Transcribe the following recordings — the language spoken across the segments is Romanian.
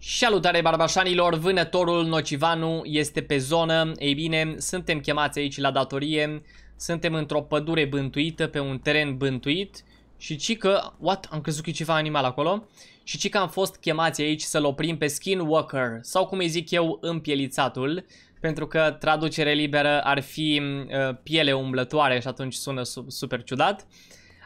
Salutare barbașanilor, vânătorul Nocivanu este pe zonă, ei bine, suntem chemați aici la datorie, suntem într-o pădure bântuită, pe un teren bântuit și ci că, what, am crezut că e ceva animal acolo, și ci că am fost chemați aici să-l oprim pe Skinwalker, sau cum îi zic eu, împielițatul, pentru că traducere liberă ar fi uh, piele umblătoare și atunci sună su super ciudat. Uh,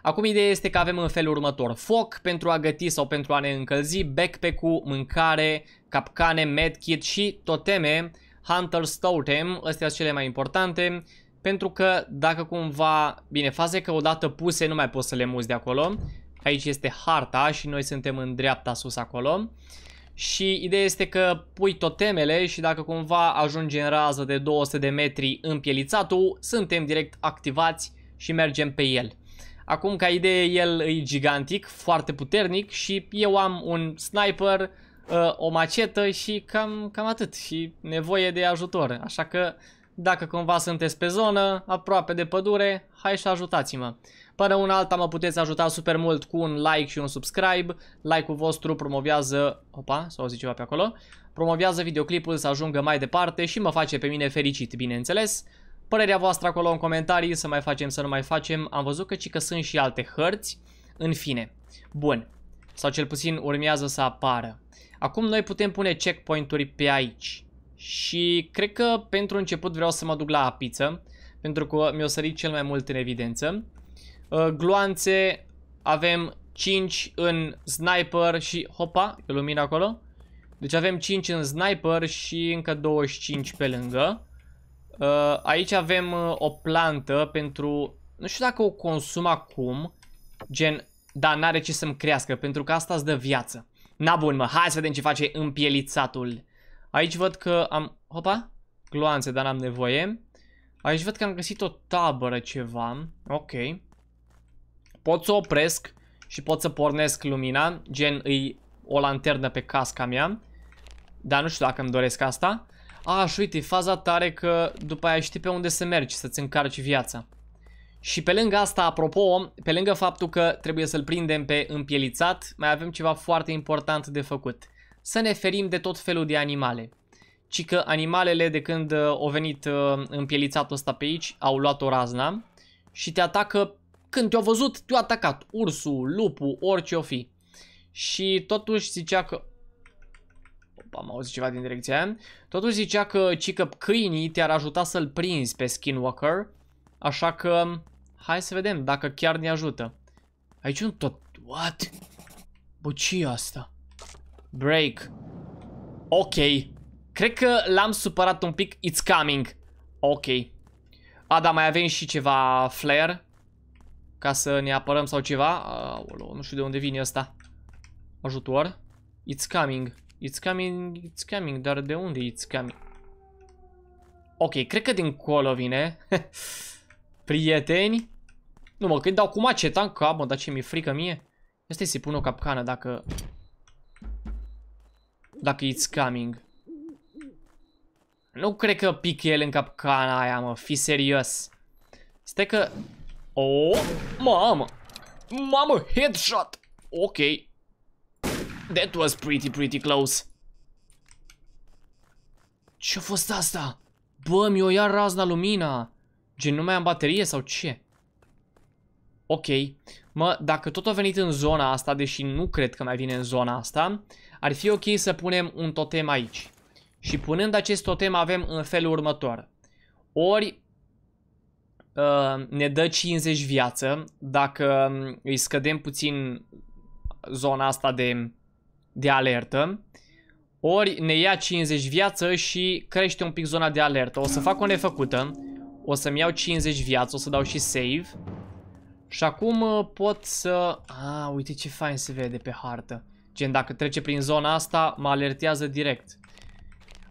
Acum ideea este că avem în felul următor foc pentru a găti sau pentru a ne încălzi, backpack-ul, mâncare, capcane, medkit și toteme, Hunter's Totem, astea sunt cele mai importante, pentru că dacă cumva, bine, faze că odată puse nu mai poți să le muți de acolo, aici este harta și noi suntem în dreapta sus acolo, și ideea este că pui totemele și dacă cumva ajungi în rază de 200 de metri în pielițatul, suntem direct activați și mergem pe el. Acum, ca idee, el e gigantic, foarte puternic și eu am un sniper, uh, o macetă și cam, cam atât și nevoie de ajutor. Așa că, dacă cumva sunteți pe zonă, aproape de pădure, hai și ajutați-mă. Până una alta mă puteți ajuta super mult cu un like și un subscribe. Like-ul vostru promovează... Opa, s-a auzit ceva pe acolo. Promovează videoclipul să ajungă mai departe și mă face pe mine fericit, bineînțeles. Părerea voastră acolo în comentarii, să mai facem, să nu mai facem. Am văzut că, ci că sunt și alte hărți. În fine, bun. Sau cel puțin urmează să apară. Acum noi putem pune checkpoint-uri pe aici. Și cred că pentru început vreau să mă duc la apiță. Pentru că mi-o sărit cel mai mult în evidență. Uh, gloanțe avem 5 în sniper și hopa, e lumina acolo. Deci avem 5 în sniper și încă 25 pe lângă. Uh, aici avem uh, o plantă pentru... Nu știu dacă o consum acum. Gen, da, n-are ce să-mi crească, pentru că asta îți dă viață. Na bun, mă, hai să vedem ce face împielițatul. Aici văd că am... Hopa! Gloanțe, dar n-am nevoie. Aici văd că am găsit o tabără ceva. Ok. Pot să opresc și pot să pornesc lumina. Gen, îi o lanternă pe casca mea. Dar nu știu dacă îmi doresc asta. A, și uite, faza tare că după aia știi pe unde să mergi, să-ți încarci viața. Și pe lângă asta, apropo, pe lângă faptul că trebuie să-l prindem pe împielițat, mai avem ceva foarte important de făcut. Să ne ferim de tot felul de animale. Ci că animalele, de când uh, au venit uh, împielițatul ăsta pe aici, au luat o razna și te atacă când te-au văzut, te-au atacat. Ursul, lupul, orice o fi. Și totuși zicea că am auzit ceva din direcția aia. Totuși zicea că, ci câinii te-ar ajuta să-l prinzi pe Skinwalker, așa că hai să vedem dacă chiar ne ajută. Aici un tot... What? Bă, ce asta? Break. Ok. Cred că l-am supărat un pic. It's coming. Ok. A, da, mai avem și ceva flare. Ca să ne apărăm sau ceva. Aolo, nu știu de unde vine asta. Ajutor. It's coming. It's coming, it's coming, dar de unde it's coming? Ok, cred că din colo vine. Prieteni. Nu mă, că dau cu maceta în cap, mă, dar ce mi-e frică mie? Asta să-i pun o capcană dacă... Dacă it's coming. Nu cred că pic el în capcana aia, mă, fi serios. Stai că... O, oh, mamă! Mamă, headshot! Ok, That was pretty, pretty close. Ce-a fost asta? Bă, mi-o ia razna lumina. Gen, nu mai am baterie sau ce? Ok. Mă, dacă tot a venit în zona asta, deși nu cred că mai vine în zona asta, ar fi ok să punem un totem aici. Și punând acest totem avem în felul următor. Ori uh, ne dă 50 viață dacă îi scădem puțin zona asta de de alertă, ori ne ia 50 viață și crește un pic zona de alertă. O să fac o nefăcută, o să-mi iau 50 viață, o să dau și save. Și acum uh, pot să... A, ah, uite ce fain se vede pe hartă. Gen, dacă trece prin zona asta, mă alertează direct.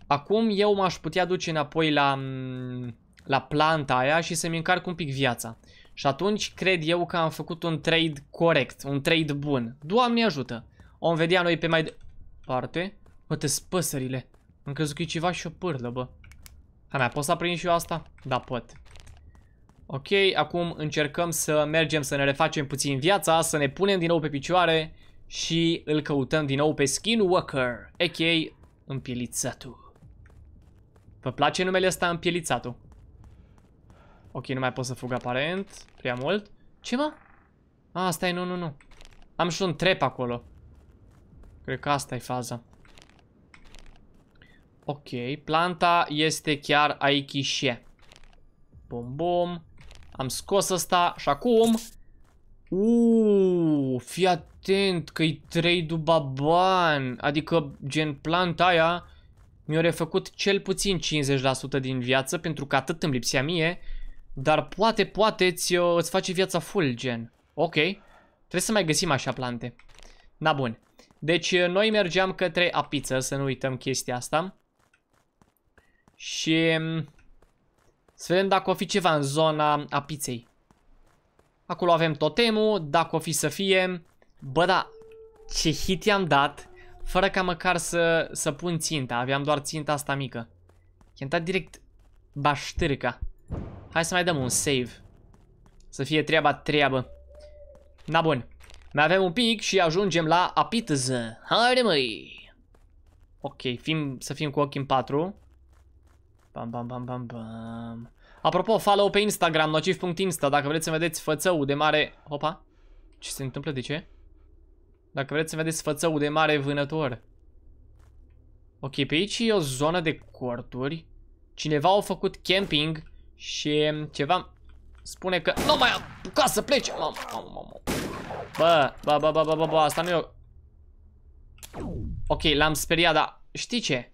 Acum eu m-aș putea duce înapoi la, mm, la planta aia și să-mi încarc un pic viața. Și atunci cred eu că am făcut un trade corect, un trade bun. Doamne ajută! Om vedea noi pe mai departe. Bă, te spăsările. Am crezut că e ceva și o pârlă, bă. Hai mea, pot să aprind și eu asta? Da, pot. Ok, acum încercăm să mergem să ne refacem puțin viața, să ne punem din nou pe picioare și îl căutăm din nou pe Skinwalker, a.k.a. Împielițatul. Vă place numele ăsta Împielițatul? Ok, nu mai pot să fug aparent, prea mult. Ce mă? A, ah, stai, nu, nu, nu. Am și un trep acolo. Cred că asta e faza. Ok, planta este chiar aichișe. Bum, bum. Am scos asta și acum... Uuu, fii atent că-i trei dubaban. Adică, gen, planta aia mi-a refăcut cel puțin 50% din viață, pentru că atât îmi lipsea mie, dar poate, poate ți, îți face viața full, gen. Ok, trebuie să mai găsim așa plante. Na bun. Deci eh, noi mergeam către apiță, să nu uităm chestia asta. Și mm, să vedem dacă o fi ceva în zona apiței. Acolo avem totemul, dacă o fi să fie. Bă, da, ce hit i-am dat, fără ca măcar să, să pun ținta. Aveam doar ținta asta mică. I-am dat direct baștârca. Hai să mai dăm un save. Să fie treaba treabă. Na bun. Mai avem un pic și ajungem la apitz. Haide măi! Ok, fim, să fim cu ochii în patru. Bam, bam, bam, bam, bam. Apropo, follow pe Instagram, nociv.insta, dacă vreți să vedeți fățău de mare... Opa! Ce se întâmplă? De ce? Dacă vreți să vedeți fățău de mare vânător. Ok, pe aici e o zonă de corturi. Cineva a făcut camping și ceva... Spune că... Nu mai Ca să plece! Mamă, mamă, mamă. Bă, bă, bă, bă, bă, bă, bă, asta nu e o... Ok, l-am speriat, dar știi ce?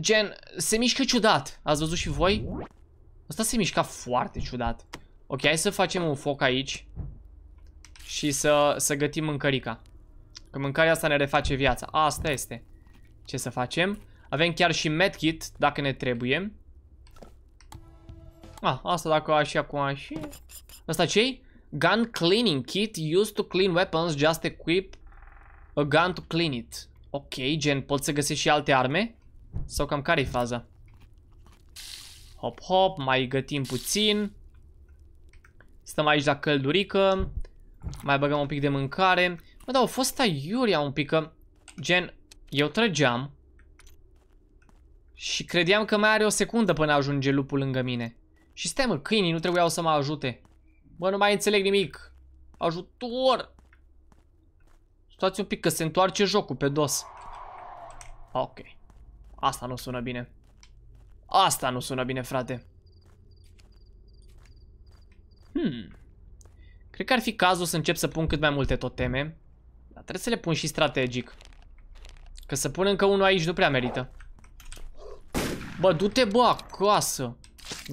Gen, se mișcă ciudat. Ați văzut și voi? Asta se mișca foarte ciudat. Ok, hai să facem un foc aici. Și să, să gătim mâncărica. Că mâncarea asta ne reface viața. Asta este. Ce să facem? Avem chiar și medkit, dacă ne trebuie. A, ah, asta dacă aș cum acum Asta ce -i? Gun cleaning kit used to clean weapons, just equip a gun to clean it. Ok, gen, pot să găsești și alte arme? Sau cam care-i faza? Hop, hop, mai gătim puțin. Stăm aici la căldurică. Mai băgăm un pic de mâncare. Mă, dar au fost aiuria un pic, că, gen, eu trăgeam. Și credeam că mai are o secundă până ajunge lupul lângă mine. Și stai mă, câinii nu trebuiau să mă ajute. Bă, nu mai înțeleg nimic. Ajutor! Stați un pic că se întoarce jocul pe dos. Ah, ok. Asta nu sună bine. Asta nu sună bine, frate. Hmm. Cred că ar fi cazul să încep să pun cât mai multe toteme. Dar trebuie să le pun și strategic. Că să pun încă unul aici nu prea merită. Bă, du-te, bă, acasă.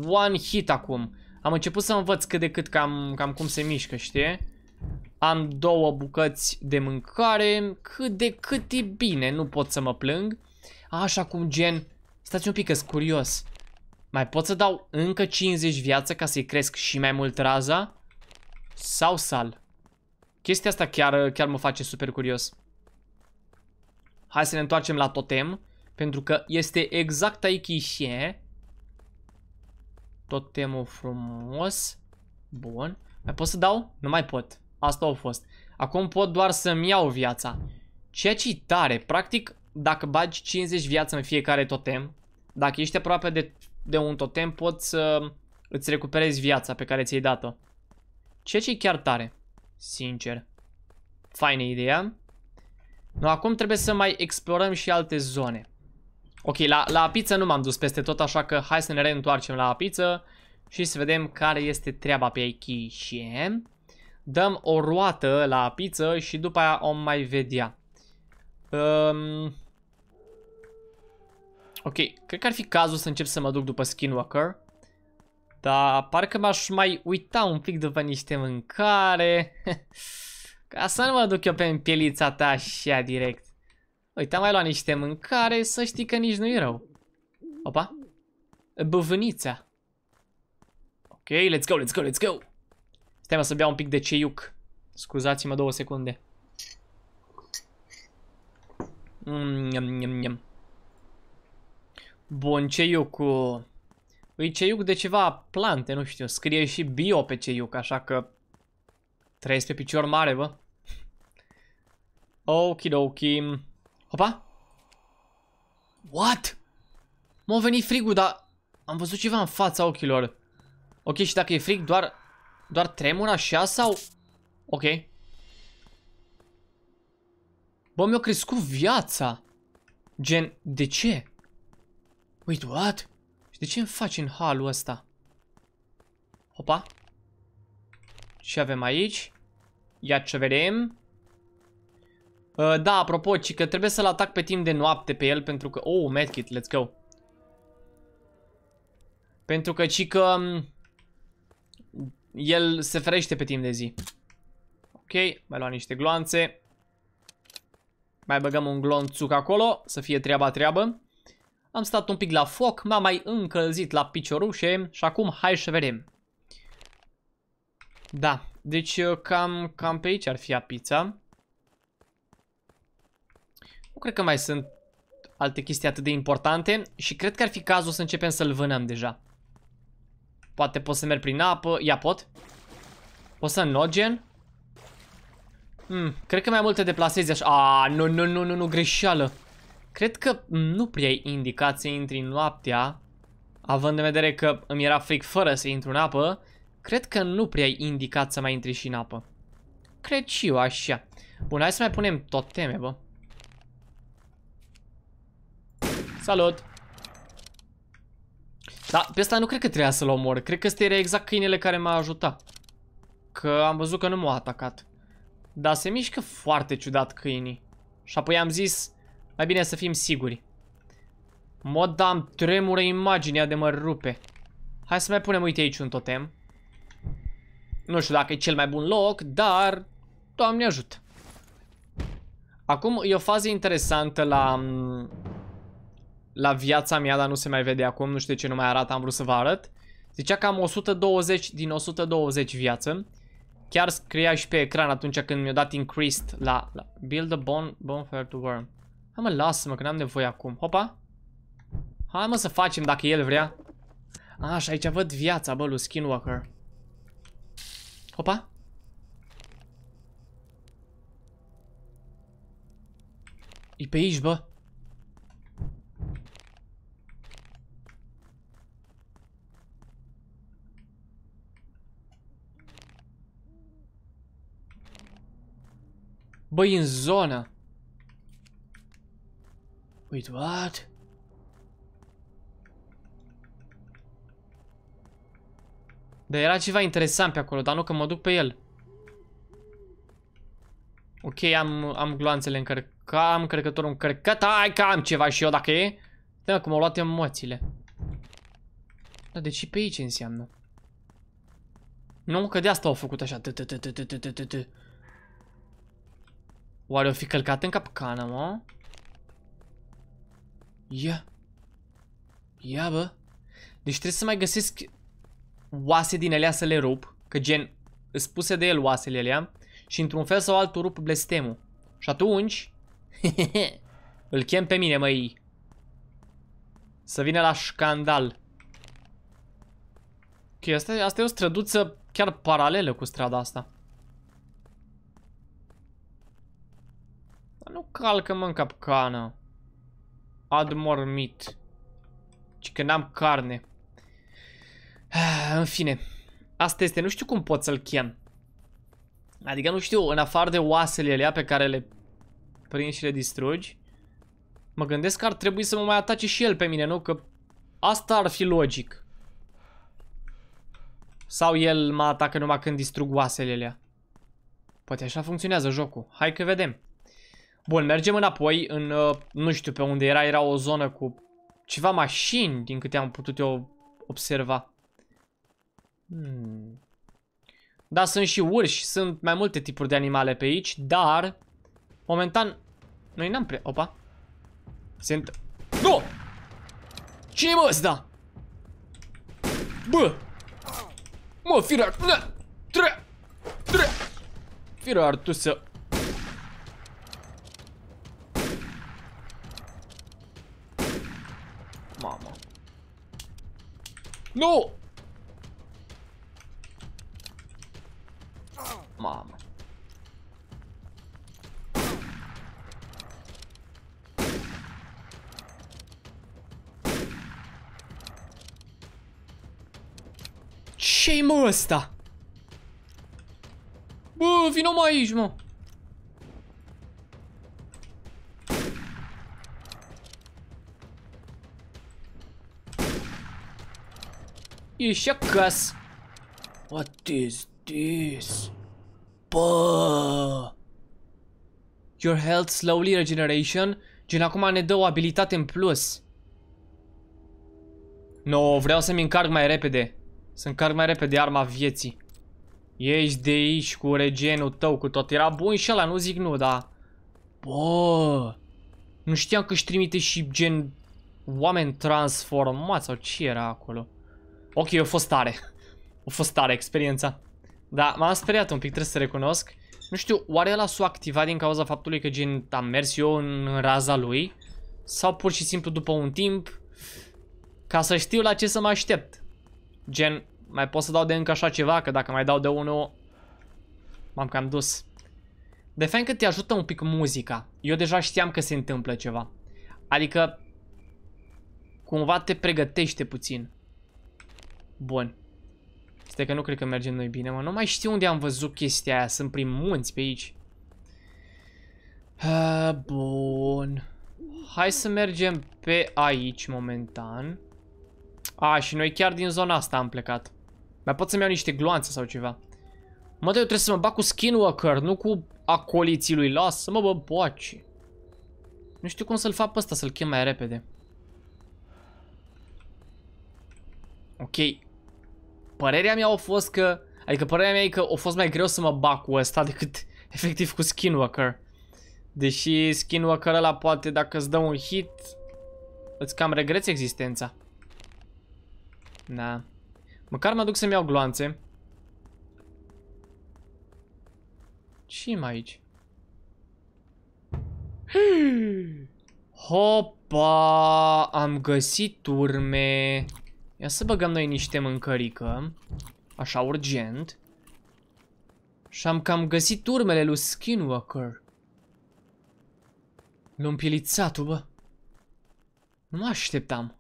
One hit acum. Am început să învăț cât de cât cam, cam cum se mișcă, știi? Am două bucăți de mâncare, cât de cât e bine, nu pot să mă plâng. Așa cum gen, stați un pic că curios. Mai pot să dau încă 50 viață ca să-i cresc și mai mult raza? Sau sal? Chestia asta chiar, chiar mă face super curios. Hai să ne întoarcem la totem, pentru că este exact aici și Totemul frumos. Bun. Mai pot să dau? Nu mai pot. Asta au fost. Acum pot doar să-mi iau viața. Ceea ce tare. Practic, dacă bagi 50 viață în fiecare totem, dacă ești aproape de, de un totem, poți să îți recuperezi viața pe care ți-ai dat-o. Ceea ce e chiar tare. Sincer. Faină ideea. No, acum trebuie să mai explorăm și alte zone. Ok, la, la pizza nu m-am dus peste tot, așa că hai să ne reîntoarcem la pizza și să vedem care este treaba pe aici. Dăm o roată la pizza și după aia o mai vedea. Um... Ok, cred că ar fi cazul să încep să mă duc după Skinwalker. Dar parcă m-aș mai uita un pic după niște mâncare. Ca să nu mă duc eu pe pielița ta așa direct. Uite, am mai luat niște mâncare, să știi că nici nu i rău. Opa. Băvânița. Ok, let's go, let's go, let's go. Stai mă să beau un pic de ceiuc. Scuzați-mă două secunde. Mm, yum, yum, Bun, ceiucul. Îi ceiuc de ceva plante, nu știu. Scrie și bio pe ceiuc, așa că... Trăiesc pe picior mare, vă. Okidoki. Opa! What? M-a venit frigul, dar am văzut ceva în fața ochilor. Ok, și dacă e frig, doar, doar tremur așa sau... Ok. Bă, mi-a crescut viața. Gen, de ce? Wait, what? Și de ce îmi faci în halul ăsta? Opa. Ce avem aici? Ia ce vedem. Uh, da, apropo, ci că trebuie să-l atac pe timp de noapte pe el pentru că... Oh, medkit, let's go. Pentru că ci că... Um, el se ferește pe timp de zi. Ok, mai luam niște gloanțe. Mai băgăm un glonțuc acolo, să fie treaba treabă. Am stat un pic la foc, m-am mai încălzit la piciorușe și acum hai să vedem. Da, deci uh, cam, cam pe aici ar fi a pizza cred că mai sunt alte chestii atât de importante și cred că ar fi cazul să începem să-l vânăm deja. Poate pot să merg prin apă, ia pot. Pot să înlogen. Hmm, cred că mai mult te deplasezi așa. A, nu, nu, nu, nu, nu, greșeală. Cred că nu prea ai să intri în noaptea, având în vedere că îmi era fric fără să intru în apă, cred că nu prea ai indicat să mai intri și în apă. Cred și eu așa. Bun, hai să mai punem toteme, bă. Salut! Da, pe asta nu cred că trebuia să-l omor. Cred că ăsta era exact câinele care m-a ajutat. Că am văzut că nu m-a atacat. Dar se mișcă foarte ciudat câinii. Și apoi am zis, mai bine să fim siguri. Modam, tremură imaginea de mă rupe. Hai să mai punem, uite aici un totem. Nu știu dacă e cel mai bun loc, dar... Doamne ajută. Acum e o fază interesantă la mm, la viața mea, dar nu se mai vede acum, nu știu ce nu mai arată, am vrut să vă arăt. Zicea că am 120 din 120 viață. Chiar scria și pe ecran atunci când mi-a dat increased la, la build a bon, bonfire to worm. Hai mă, lasă-mă că n-am nevoie acum. Hopa! Hai mă să facem dacă el vrea. Așa, și aici văd viața, bă, lui Skinwalker. Hopa! E pe aici, bă. Băi, în zona. Wait, what? Dar era ceva interesant pe acolo, dar nu că mă duc pe el. Ok, am, am gloanțele încărcat, am încărcătorul încărcat, hai că am ceva și eu dacă e. Da, cum au luat emoțiile. Da, de ce pe aici înseamnă? Nu, că de asta au făcut așa. T -t -t -t -t -t -t -t. Oare o fi călcat în capcană, mă? Ia. Ia, bă. Deci trebuie să mai găsesc oase din elea să le rup. Că gen, spuse de el oasele elea. Și într-un fel sau altul rup blestemul. Și atunci... îl chem pe mine, măi. Să vină la scandal. Ok, asta, asta e o străduță chiar paralelă cu strada asta. nu calcă-mă în capcană. Admormit. Ci că n-am carne. În fine. Asta este, nu știu cum pot să-l chem. Adică nu știu, în afară de oasele alea pe care le prinzi și le distrugi, mă gândesc că ar trebui să mă mai atace și el pe mine, nu? Că asta ar fi logic. Sau el mă atacă numai când distrug oasele alea. Poate așa funcționează jocul. Hai că vedem. Bun, mergem înapoi în, uh, nu știu pe unde era, era o zonă cu ceva mașini, din câte am putut eu observa. Hmm. Da, sunt și urși, sunt mai multe tipuri de animale pe aici, dar, momentan, noi n-am prea, opa, sunt, nu! Cine i mă ăsta? Bă! Mă, firar, tre, tre, firar, tu să Mamma. No! Mamma. Şey mi ăsta? Bă, boh, vino mă aici, Еще касс. What is this? Bă! Your health slowly regeneration. Gen, acum ne dă o abilitate în plus. No, vreau să-mi încarc mai repede. Să încarc mai repede arma vieții. Ești de aici cu regenul tău, cu tot. Era bun și ăla, nu zic nu, dar... Bă! Nu știam că și trimite și gen... Oameni transformați sau ce era acolo? Ok, a fost tare. A fost tare experiența. Da, m-am speriat un pic, trebuie să recunosc. Nu știu, oare ăla s-a activat din cauza faptului că gen am mers eu în raza lui? Sau pur și simplu după un timp, ca să știu la ce să mă aștept? Gen, mai pot să dau de încă așa ceva, că dacă mai dau de unul, m-am cam dus. De fapt că te ajută un pic muzica. Eu deja știam că se întâmplă ceva. Adică, cumva te pregătește puțin. Bun. Este că nu cred că mergem noi bine, mă. Nu mai știu unde am văzut chestia aia. Sunt prin munți pe aici. A, bun. Hai să mergem pe aici momentan. A, și noi chiar din zona asta am plecat. Mai pot să-mi iau niște gloanțe sau ceva. Mă, eu trebuie să mă bag cu Skinwalker, nu cu acoliții lui. Lasă-mă, bă, boaci. Nu știu cum să-l fac pe ăsta, să-l chem mai repede. Ok, Părerea mea a fost că... Adică părerea mea e că a fost mai greu să mă bac cu ăsta decât efectiv cu Skinwalker. Deși Skinwalker ăla poate dacă îți dă un hit, îți cam regreți existența. Da. Măcar mă duc să-mi iau gloanțe. ce mai aici? Hopa! Am găsit urme. Ia să băgăm noi niște mâncărică. Așa, urgent. Și am cam găsit urmele lui Skinwalker. L-am împilițat bă. Nu mă așteptam.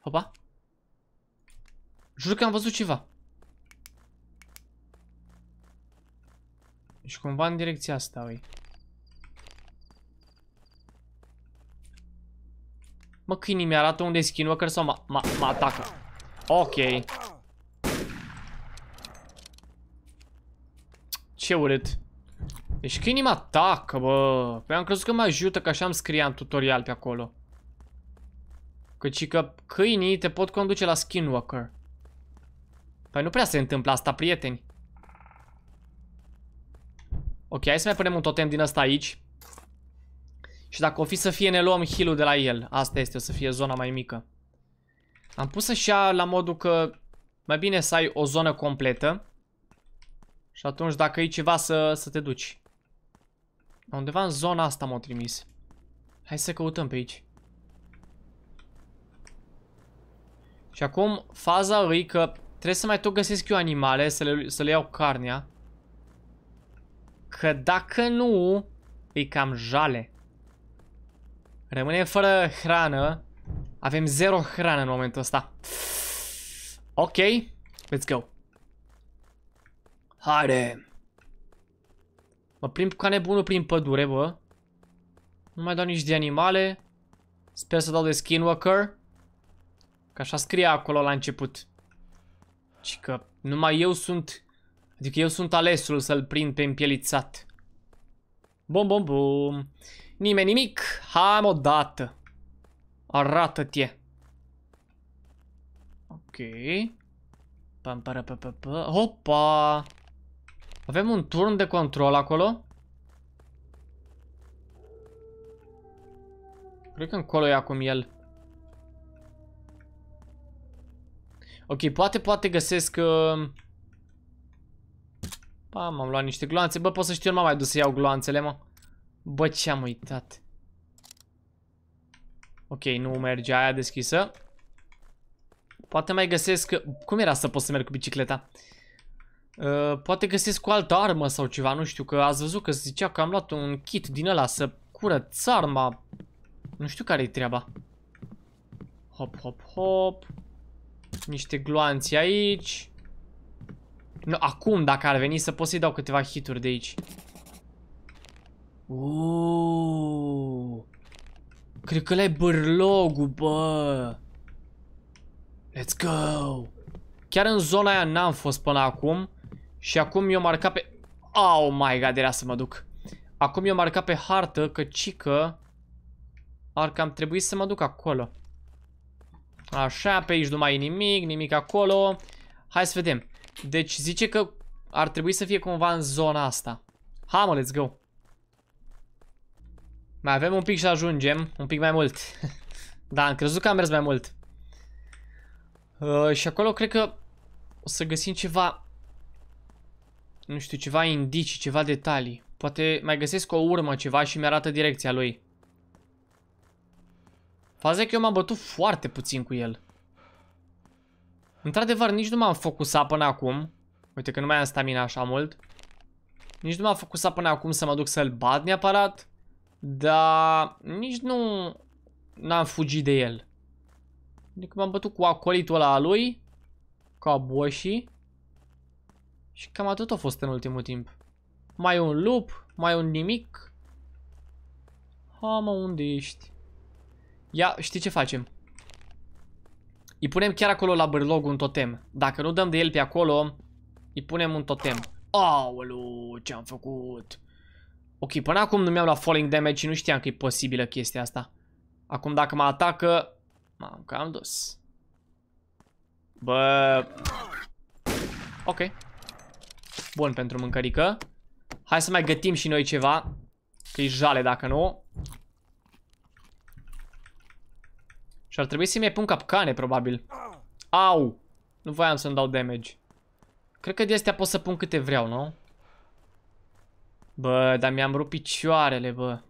Hopa. Jur că am văzut ceva. Și cumva în direcția asta, ui. Mă, câinii mi-arată unde i skinwalker sau mă ma, ma, atacă. Ok. Ce urât. Deci câinii mă atacă, bă. Păi am crezut că mă ajută, că așa îmi scria în tutorial pe acolo. Căci că câinii te pot conduce la skinwalker. Păi nu prea se întâmplă asta, prieteni. Ok, hai să mai punem un totem din asta aici. Și dacă o fi să fie, ne luăm heal de la el. Asta este, o să fie zona mai mică. Am pus așa la modul că mai bine să ai o zonă completă. Și atunci dacă e ceva să, să te duci. Undeva în zona asta m-au trimis. Hai să căutăm pe aici. Și acum faza lui că trebuie să mai tot găsesc eu animale să le, să le iau carnea. Că dacă nu, e cam jale. Rămânem fără hrană. Avem zero hrană în momentul ăsta. Ok, let's go. Haide! Mă plimb ca nebunul prin pădure, bă. Nu mai dau nici de animale. Sper să dau de skinwalker. ca așa scrie acolo la început. Și că numai eu sunt... Adică eu sunt alesul să-l prind pe împielițat. Bum, bum, bum. Nimeni nimic. Hai o dată. Arată-te. Ok. Pam, pam, pam, pam, pam. Hopa! Avem un turn de control acolo? Cred că încolo e acum el. Ok, poate, poate găsesc... Uh... Pam, am luat niște gloanțe. Bă, pot să știu, nu m-am mai dus să iau gloanțele, mă. Bă, ce-am uitat. Ok, nu merge aia deschisă. Poate mai găsesc... Cum era să pot să merg cu bicicleta? Uh, poate găsesc cu altă armă sau ceva, nu știu, că ați văzut că zicea că am luat un kit din ăla să curăț arma. Nu știu care-i treaba. Hop, hop, hop. Niște gloanți aici. Nu, acum, dacă ar veni, să pot să-i dau câteva hituri de aici. Cred că ăla ai bârlogul, bă. Let's go. Chiar în zona aia n-am fost până acum. Și acum eu marca pe... Oh my god, era să mă duc. Acum eu marca pe hartă că cică... Ar cam trebui să mă duc acolo. Așa, pe aici nu mai e nimic, nimic acolo. Hai să vedem. Deci zice că ar trebui să fie cumva în zona asta. Hai mă, let's go. Mai avem un pic și ajungem, un pic mai mult. da, am crezut că am mers mai mult. Uh, și acolo cred că o să găsim ceva, nu știu, ceva indicii, ceva detalii. Poate mai găsesc o urmă, ceva și mi-arată direcția lui. Faza că eu m-am bătut foarte puțin cu el. Într-adevăr, nici nu m-am focusat până acum. Uite că nu mai am stamina așa mult. Nici nu m-am focusat până acum să mă duc să-l bat neapărat. Dar nici nu n-am fugit de el. Adică m-am bătut cu acolitul ăla a lui, ca aboșii. Și cam atât a fost în ultimul timp. Mai un lup, mai un nimic. Ha, mă, unde ești? Ia, știi ce facem? Îi punem chiar acolo la bârlog un totem. Dacă nu dăm de el pe acolo, îi punem un totem. Aoleu, ce-am făcut? Ok, până acum nu mi-am luat falling damage și nu știam că e posibilă chestia asta. Acum dacă mă atacă... M-am cam dus. Bă... Ok. Bun pentru mâncărică. Hai să mai gătim și noi ceva. că jale dacă nu. Și ar trebui să-mi pun capcane, probabil. Au! Nu voiam să-mi dau damage. Cred că de astea pot să pun câte vreau, nu? Bă, dar mi-am rupt picioarele, bă.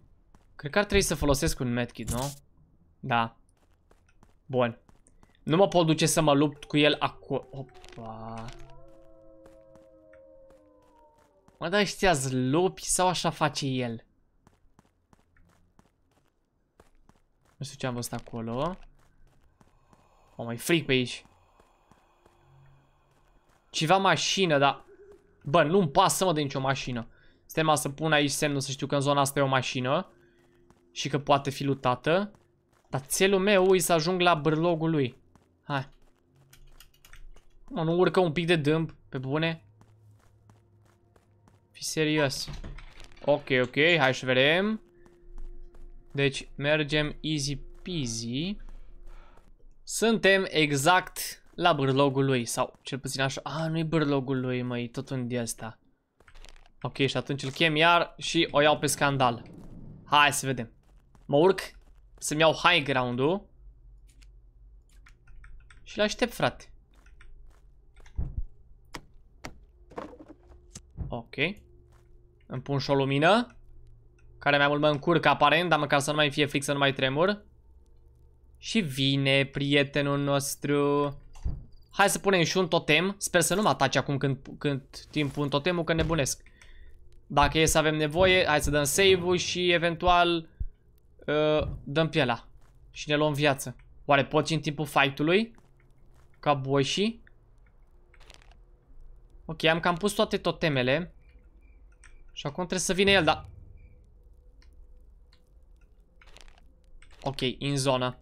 Cred că ar trebui să folosesc un medkit, nu? Da. Bun. Nu mă pot duce să mă lupt cu el acolo. Opa. Mă, dar ăștia lupi sau așa face el? Nu știu ce am văzut acolo. O, mai fric pe aici. Ceva mașină, dar... Bă, nu-mi pasă, mă, de nicio mașină. Stem să pun aici semnul să știu că în zona asta e o mașină și că poate fi lutată. Dar țelul meu e să ajung la bârlogul lui. Hai. Mă, nu urcă un pic de dâmb, pe bune? Fii serios. Ok, ok, hai să vedem. Deci, mergem easy peasy. Suntem exact la bârlogul lui, sau cel puțin așa. A, nu e bârlogul lui, măi, tot un de asta. Ok, și atunci îl chem iar și o iau pe scandal. Hai să vedem. Mă urc să-mi iau high ground-ul. Și le aștept, frate. Ok. Îmi pun și o lumină. Care mai mult mă încurc aparent, dar măcar să nu mai fie fric să nu mai tremur. Și vine prietenul nostru. Hai să punem și un totem. Sper să nu mă atace acum când, când timp pun totemul, că nebunesc. Dacă e să avem nevoie, hai să dăm save-ul și eventual uh, dăm pielea. Și ne luăm viață. Oare poți în timpul fight-ului? Ca boșii? Ok, am cam pus toate totemele. Și acum trebuie să vină el, da. Ok, în zonă.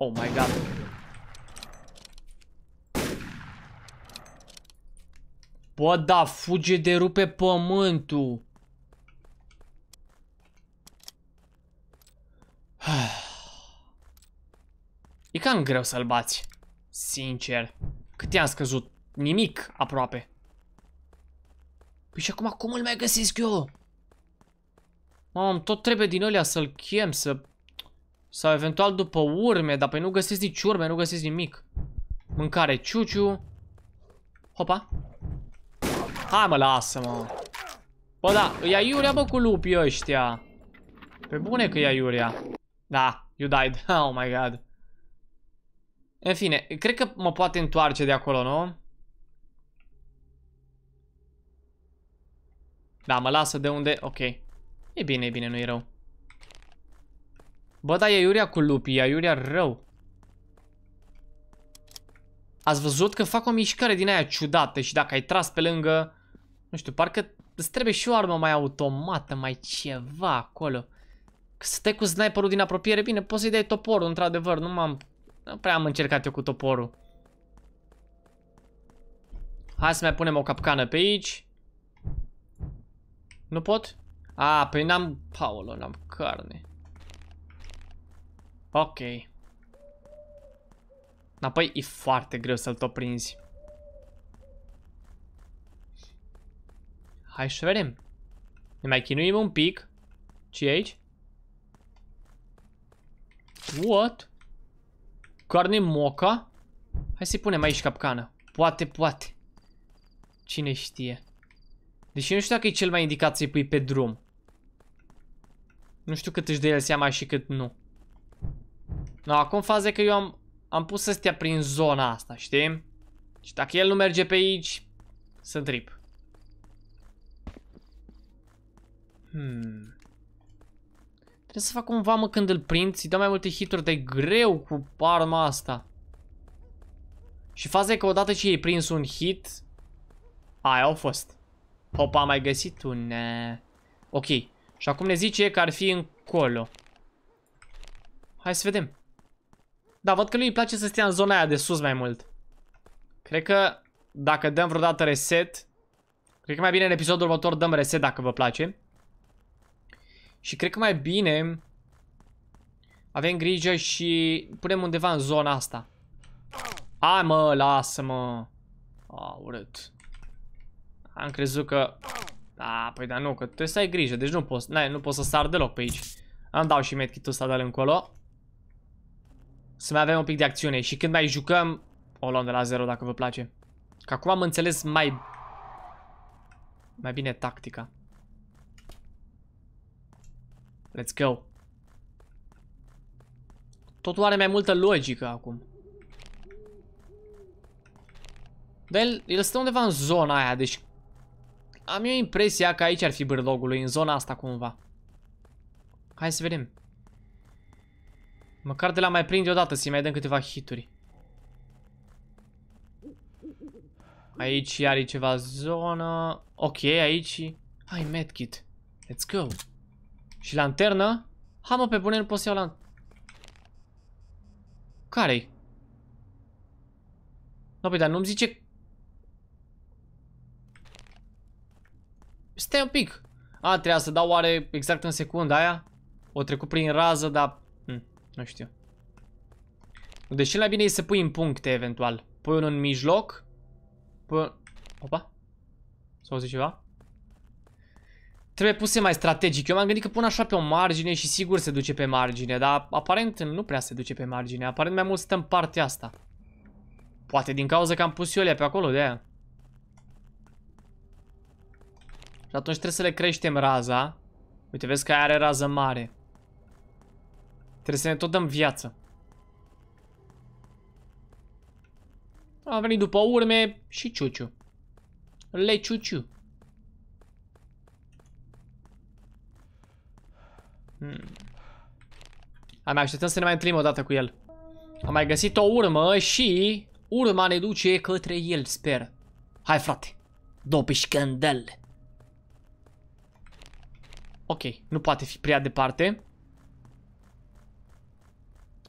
Oh my god. Bă, da, fuge de rupe pământul. E cam greu să-l bați. Sincer. Cât i-am scăzut? Nimic aproape. Păi și acum cum îl mai găsesc eu? Mam, tot trebuie din alea să-l chem, să sau eventual după urme, dar păi nu găsesc nici urme, nu găsesc nimic. Mâncare ciuciu. Hopa. Hai mă, lasă-mă. Bă, da, îi aiurea, bă, cu lupii ăștia. Pe bune că ia iurea. Da, you died. Oh my god. În fine, cred că mă poate întoarce de acolo, nu? Da, mă lasă de unde... Ok. E bine, e bine, nu e rău. Bă, dar e iurea cu lupii, e iurea rău. Ați văzut că fac o mișcare din aia ciudată și dacă ai tras pe lângă... Nu știu, parcă îți trebuie și o armă mai automată, mai ceva acolo. Că să te cu sniperul din apropiere, bine, poți să-i dai toporul, într-adevăr, nu m-am... Nu prea am încercat eu cu toporul. Hai să mai punem o capcană pe aici. Nu pot? A, ah, păi n-am... Paolo, n-am carne. Ok. Apoi e foarte greu să-l tot prinzi. Hai să vedem. Ne mai chinuim un pic. ce e aici? What? Carne moca? Hai să-i punem aici capcană. Poate, poate. Cine știe. Deși nu știu dacă e cel mai indicat să-i pui pe drum. Nu știu cât își dă el seama și cât nu. No, acum faza e că eu am, am pus stea prin zona asta, știi? Și dacă el nu merge pe aici, sunt trip. Hmm. Trebuie să fac cumva, mă, când îl prind, îi dau mai multe hituri, de greu cu arma asta. Și faza e că odată ce ai prins un hit, aia au fost. Hopa, am mai găsit un... Ok. Și acum ne zice că ar fi încolo. Hai să vedem. Da, văd că lui îi place să stea în zona aia de sus mai mult. Cred că dacă dăm vreodată reset, cred că mai bine în episodul următor dăm reset dacă vă place. Și cred că mai bine avem grijă și punem undeva în zona asta. A, mă, lasă-mă. A, urât. Am crezut că... A, păi dar nu, că trebuie să ai grijă, deci nu poți, nu poți să sar deloc pe aici. Am dau și medkitul ăsta de încolo să mai avem un pic de acțiune și când mai jucăm, o luăm de la zero dacă vă place. Că acum am înțeles mai... mai bine tactica. Let's go. Totul are mai multă logică acum. Dar el, el stă undeva în zona aia, deci... Am eu impresia că aici ar fi bârlogului, în zona asta cumva. Hai să vedem. Măcar de la mai prinde odată să-i mai dăm câteva hituri. Aici are ceva zonă. Ok, aici. Hai, medkit. Let's go. Și lanternă? Ha, mă, pe bune nu pot să iau lan... Care-i? No, păi, dar nu-mi zice... Stai un pic. A, trebuia să dau oare exact în secunda aia? O trecut prin rază, dar nu știu. Deci cel mai bine e să pui în puncte, eventual. Pui unul în mijloc. Pui... Opa. S-a auzit ceva? Trebuie puse mai strategic. Eu m-am gândit că pun așa pe o margine și sigur se duce pe margine, dar aparent nu prea se duce pe margine. Aparent mai mult stă în partea asta. Poate din cauza că am pus eu pe acolo, de aia. Și atunci trebuie să le creștem raza. Uite, vezi că are rază mare. Trebuie să ne tot dăm viață. A venit după urme și Ciuciu. Le Ciuciu. Hmm. Am mai așteptăm să ne mai întâlnim o dată cu el. Am mai găsit o urmă și urma ne duce către el, sper. Hai, frate. Dopișcândel. Ok, nu poate fi prea departe.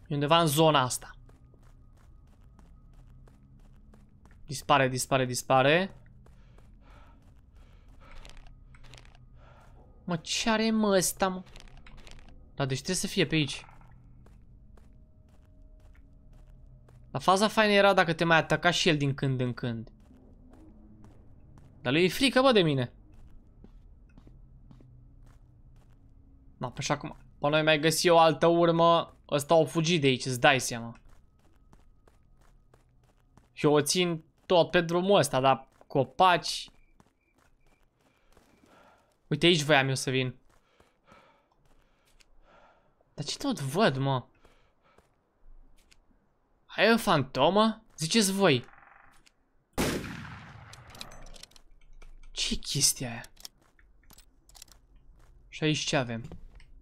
E undeva în zona asta. Dispare, dispare, dispare. Mă, ce are mă ăsta, mă? Dar deci trebuie să fie pe aici. La faza faină era dacă te mai ataca și el din când în când. Dar lui e frică, bă, de mine. Mă, pe așa cum... noi mai găsi o altă urmă. Ăsta au fugit de aici, îți dai seama. Și o țin tot pe drumul ăsta, dar copaci... Uite aici voiam eu să vin. Dar ce tot văd, mă? Ai o fantomă? Ziceți voi. ce chestia aia? Și aici ce avem?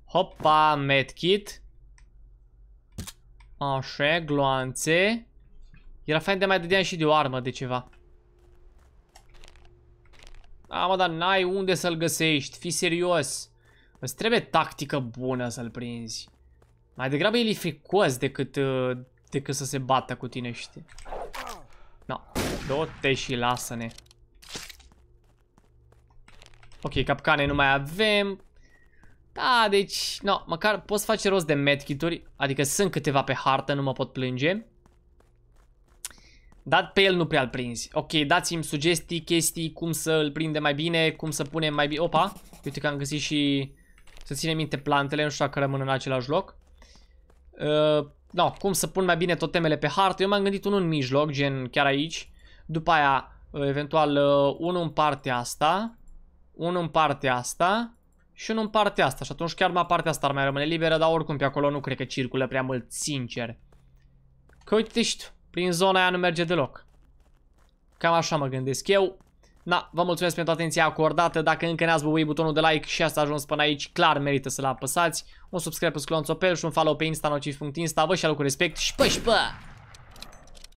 Hopa, medkit. Așa, gloanțe. Era fain de mai dădeam și de o armă de ceva. Da, mă, dar n-ai unde să-l găsești, fii serios. Îți trebuie tactică bună să-l prinzi. Mai degrabă el e fricos decât, uh, decât să se bată cu tine, știi? No, do-te și lasă-ne. Ok, capcane nu mai avem. Da, deci, no, măcar poți face rost de medkituri, adică sunt câteva pe hartă, nu mă pot plânge. Dar pe el nu prea-l prinzi. Ok, dați-mi sugestii, chestii, cum să l prinde mai bine, cum să punem mai bine. Opa, uite că am găsit și, să ținem minte, plantele, nu știu dacă rămân în același loc. Uh, no, cum să pun mai bine totemele pe hartă. Eu m-am gândit unul în mijloc, gen chiar aici. După aia, uh, eventual, uh, unul în partea asta, unul în partea asta și unul în partea asta și atunci chiar mai partea asta ar mai rămâne liberă, dar oricum pe acolo nu cred că circulă prea mult, sincer. Că uite prin zona aia nu merge deloc. Cam așa mă gândesc eu. Na, vă mulțumesc pentru atenția acordată. Dacă încă ne ați băbuit butonul de like și ați ajuns până aici, clar merită să-l apăsați. Un subscribe pe Sclonțopel și un follow pe Insta, nociv.insta. Vă și cu respect și pă și pă!